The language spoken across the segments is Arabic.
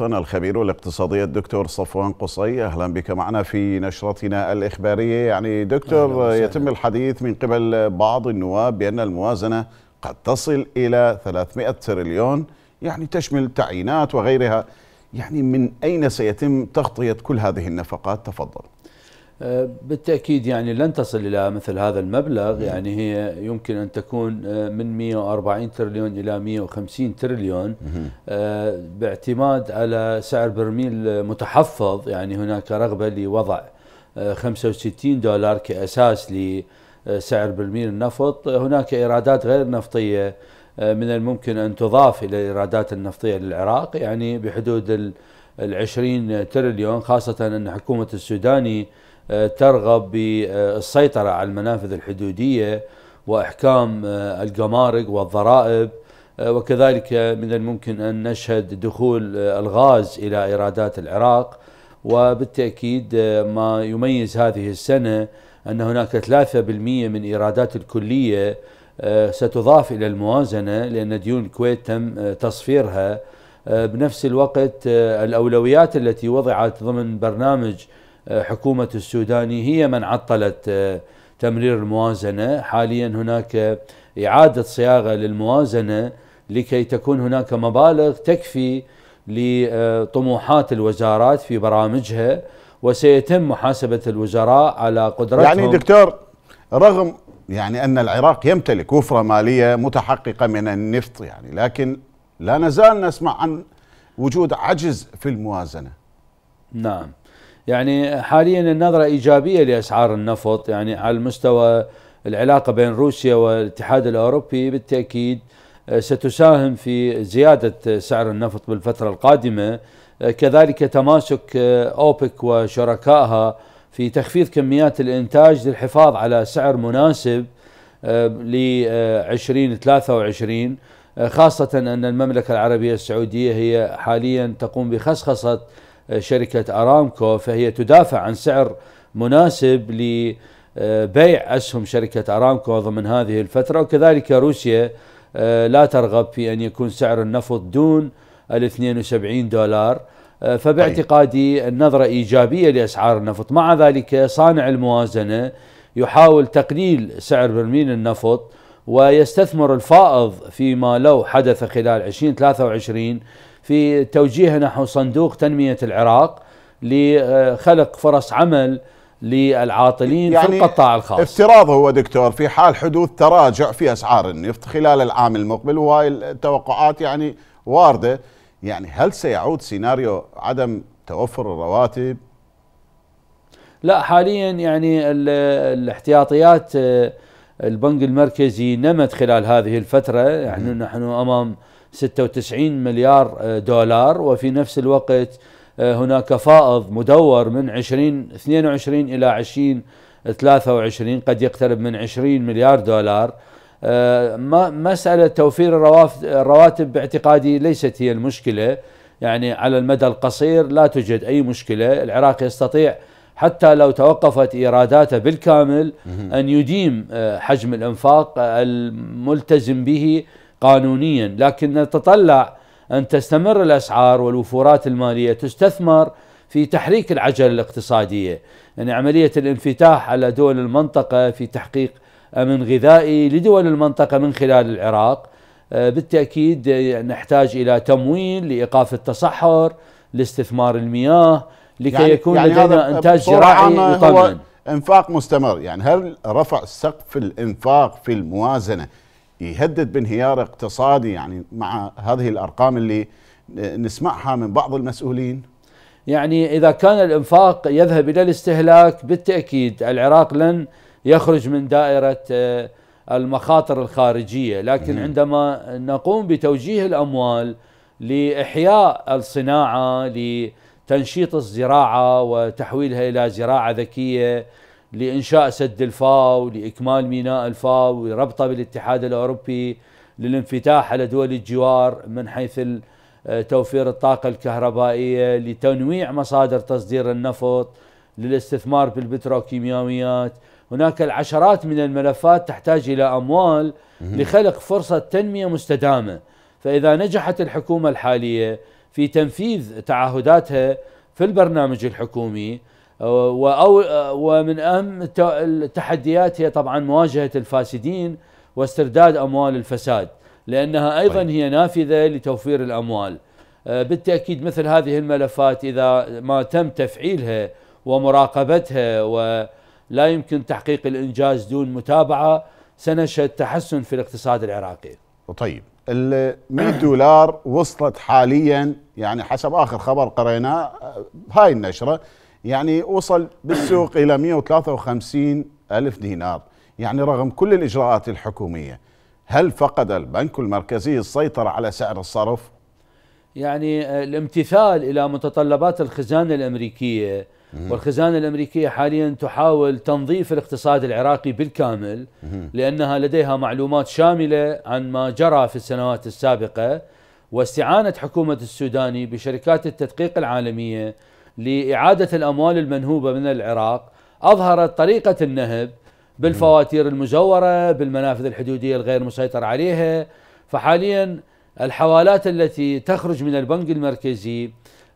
أنا الخبير الاقتصادي الدكتور صفوان قصي أهلا بك معنا في نشرتنا الإخبارية يعني دكتور يتم الحديث من قبل بعض النواب بأن الموازنة قد تصل إلى 300 تريليون يعني تشمل تعيينات وغيرها يعني من أين سيتم تغطية كل هذه النفقات تفضل آه، بالتأكيد يعني لن تصل إلى مثل هذا المبلغ نعم. يعني هي يمكن أن تكون آه، من 140 تريليون إلى 150 تريليون آه، باعتماد على سعر برميل متحفظ يعني هناك رغبة لوضع 65 دولار كأساس لسعر برميل النفط هناك إيرادات غير نفطية من الممكن أن تضاف إلى الإيرادات النفطية للعراق يعني بحدود ال 20 تريليون خاصة أن حكومة السوداني ترغب بالسيطرة على المنافذ الحدودية وإحكام الجمارك والضرائب وكذلك من الممكن أن نشهد دخول الغاز إلى إيرادات العراق وبالتأكيد ما يميز هذه السنة أن هناك 3% من إيرادات الكلية ستضاف إلى الموازنة لأن ديون الكويت تم تصفيرها بنفس الوقت الأولويات التي وضعت ضمن برنامج حكومة السودان هي من عطلت آه، تمرير الموازنة حاليا هناك إعادة صياغة للموازنة لكي تكون هناك مبالغ تكفي لطموحات الوزارات في برامجها وسيتم محاسبة الوزراء على قدرتهم يعني دكتور رغم يعني أن العراق يمتلك وفرة مالية متحققة من النفط يعني لكن لا نزال نسمع عن وجود عجز في الموازنة نعم يعني حاليا النظرة إيجابية لأسعار النفط يعني على المستوى العلاقة بين روسيا والاتحاد الأوروبي بالتأكيد آه، ستساهم في زيادة سعر النفط بالفترة القادمة آه، كذلك تماسك آه، أوبك وشركائها في تخفيض كميات الإنتاج للحفاظ على سعر مناسب ل 2023 خاصة أن المملكة العربية السعودية هي حاليا تقوم بخصخصة شركة أرامكو فهي تدافع عن سعر مناسب لبيع أسهم شركة أرامكو ضمن هذه الفترة وكذلك روسيا آه، لا ترغب في أن يكون سعر النفط دون ال 72 دولار آه، فباعتقادي النظرة إيجابية لأسعار النفط مع ذلك صانع الموازنة يحاول تقليل سعر برميل النفط ويستثمر الفائض فيما لو حدث خلال 2023 في توجيه نحو صندوق تنمية العراق لخلق فرص عمل للعاطلين يعني في القطاع الخاص افتراض هو دكتور في حال حدوث تراجع في أسعار النفط خلال العام المقبل وهاي التوقعات يعني واردة يعني هل سيعود سيناريو عدم توفر الرواتب لا حاليا يعني الاحتياطيات آه، البنك المركزي نمت خلال هذه الفترة يعني نحن أمام 96 مليار آه، دولار وفي نفس الوقت آه، هناك فائض مدور من 20 22 الى 20 23 قد يقترب من 20 مليار دولار آه، مسألة توفير الرواتب باعتقادي ليست هي المشكلة يعني على المدى القصير لا توجد أي مشكلة العراق يستطيع حتى لو توقفت إيراداته بالكامل أن يديم حجم الإنفاق الملتزم به قانونيا لكن نتطلع أن تستمر الأسعار والوفورات المالية تستثمر في تحريك العجلة الاقتصادية يعني عملية الانفتاح على دول المنطقة في تحقيق أمن غذائي لدول المنطقة من خلال العراق آه، بالتأكيد آه، نحتاج إلى تمويل لإيقاف التصحر لاستثمار المياه لكي يعني يكون يعني لدينا إنتاج زراعي يطمن انفاق مستمر يعني هل رفع سقف الانفاق في الموازنه يهدد بانهيار اقتصادي يعني مع هذه الارقام اللي نسمعها من بعض المسؤولين؟ يعني اذا كان الانفاق يذهب الى الاستهلاك بالتاكيد العراق لن يخرج من دائره آه، المخاطر الخارجيه، لكن عندما نقوم بتوجيه الاموال لاحياء الصناعه لتنشيط الزراعه وتحويلها الى زراعه ذكيه لإنشاء سد الفاو لإكمال ميناء الفاو وربطه بالاتحاد الأوروبي للانفتاح على دول الجوار من حيث آه، توفير الطاقة الكهربائية لتنويع مصادر تصدير النفط للاستثمار بالبتروكيماويات هناك العشرات من الملفات تحتاج إلى أموال لخلق فرصة تنمية مستدامة فإذا نجحت الحكومة الحالية في تنفيذ تعهداتها في البرنامج الحكومي وأو ومن أهم التحديات هي طبعا مواجهة الفاسدين واسترداد أموال الفساد لأنها أيضا طيب. هي نافذة لتوفير الأموال آه، بالتأكيد مثل هذه الملفات إذا ما تم تفعيلها ومراقبتها ولا يمكن تحقيق الإنجاز دون متابعة سنشهد تحسن في الاقتصاد العراقي طيب ال 100 دولار وصلت حاليا يعني حسب آخر خبر قريناه آه، هاي النشرة يعني وصل بالسوق إلى 153 ألف دينار يعني رغم كل الإجراءات الحكومية هل فقد البنك المركزي السيطرة على سعر الصرف؟ يعني آه، الامتثال إلى متطلبات الخزانة الأمريكية والخزانة الأمريكية حاليا تحاول تنظيف الاقتصاد العراقي بالكامل لأنها لديها معلومات شاملة عن ما جرى في السنوات السابقة واستعانة حكومة السوداني بشركات التدقيق العالمية لإعادة الأموال المنهوبة من العراق أظهرت طريقة النهب بالفواتير المزورة بالمنافذ الحدودية الغير مسيطر عليها فحاليا الحوالات التي تخرج من البنك المركزي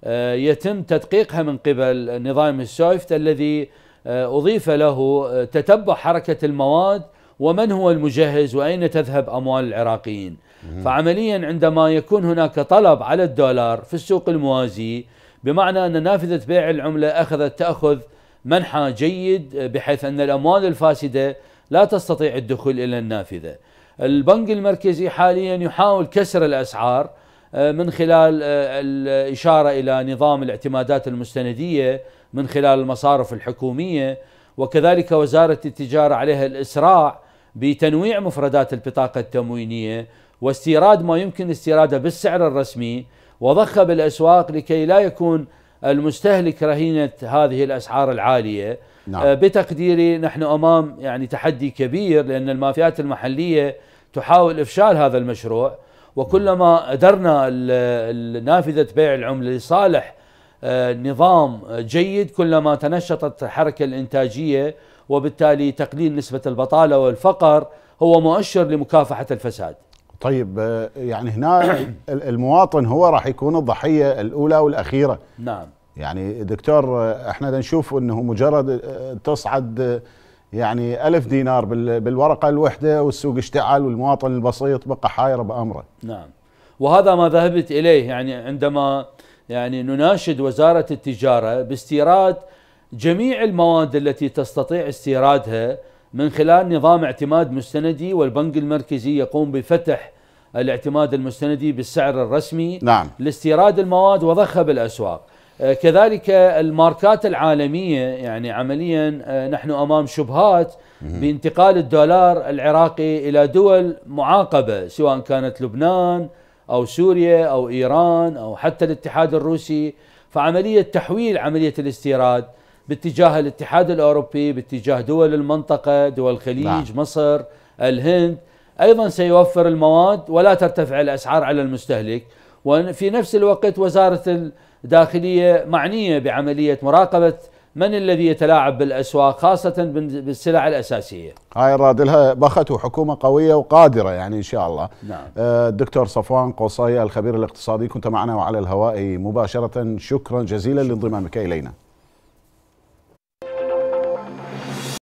آه، يتم تدقيقها من قبل نظام السويفت الذي آه، أضيف له آه، تتبع حركة المواد ومن هو المجهز وأين تذهب أموال العراقيين فعمليا عندما يكون هناك طلب على الدولار في السوق الموازي بمعنى أن نافذة بيع العملة أخذت تأخذ منحى جيد بحيث أن الأموال الفاسدة لا تستطيع الدخول إلى النافذة البنك المركزي حاليا يحاول كسر الأسعار آه، من خلال آه، الإشارة إلى نظام الاعتمادات المستندية من خلال المصارف الحكومية وكذلك وزارة التجارة عليها الإسراع بتنويع مفردات البطاقة التموينية واستيراد ما يمكن استيراده بالسعر الرسمي وضخ بالأسواق لكي لا يكون المستهلك رهينة هذه الأسعار العالية نعم. آه، بتقديري نحن أمام يعني تحدي كبير لأن المافيات المحلية تحاول إفشال هذا المشروع وكلما أدرنا نافذة بيع العملة لصالح آه، نظام جيد كلما تنشطت الحركة الإنتاجية وبالتالي تقليل نسبة البطالة والفقر هو مؤشر لمكافحة الفساد طيب آه، يعني هنا المواطن هو راح يكون الضحيه الاولى والاخيره نعم يعني دكتور آه، احنا نشوف انه مجرد آه، تصعد يعني ألف دينار بالورقه الوحده والسوق اشتعل والمواطن البسيط بقى حاير بامره نعم وهذا ما ذهبت اليه يعني عندما يعني نناشد وزاره التجاره باستيراد جميع المواد التي تستطيع استيرادها من خلال نظام اعتماد مستندي والبنك المركزي يقوم بفتح الاعتماد المستندي بالسعر الرسمي نعم. لاستيراد المواد وضخها بالاسواق آه، كذلك الماركات العالمية يعني عمليا آه، نحن أمام شبهات بانتقال الدولار العراقي إلى دول معاقبة سواء كانت لبنان أو سوريا أو إيران أو حتى الاتحاد الروسي فعملية تحويل عملية الاستيراد باتجاه الاتحاد الاوروبي باتجاه دول المنطقه دول الخليج نعم. مصر الهند ايضا سيوفر المواد ولا ترتفع الاسعار على المستهلك وفي نفس الوقت وزاره الداخليه معنيه بعمليه مراقبه من الذي يتلاعب بالاسواق خاصه بالسلع الاساسيه؟ هاي راد لها بخت وحكومه قويه وقادره يعني ان شاء الله. نعم. آه، الدكتور صفوان قصي الخبير الاقتصادي كنت معنا وعلى الهواء مباشره شكرا جزيلا لانضمامك الينا.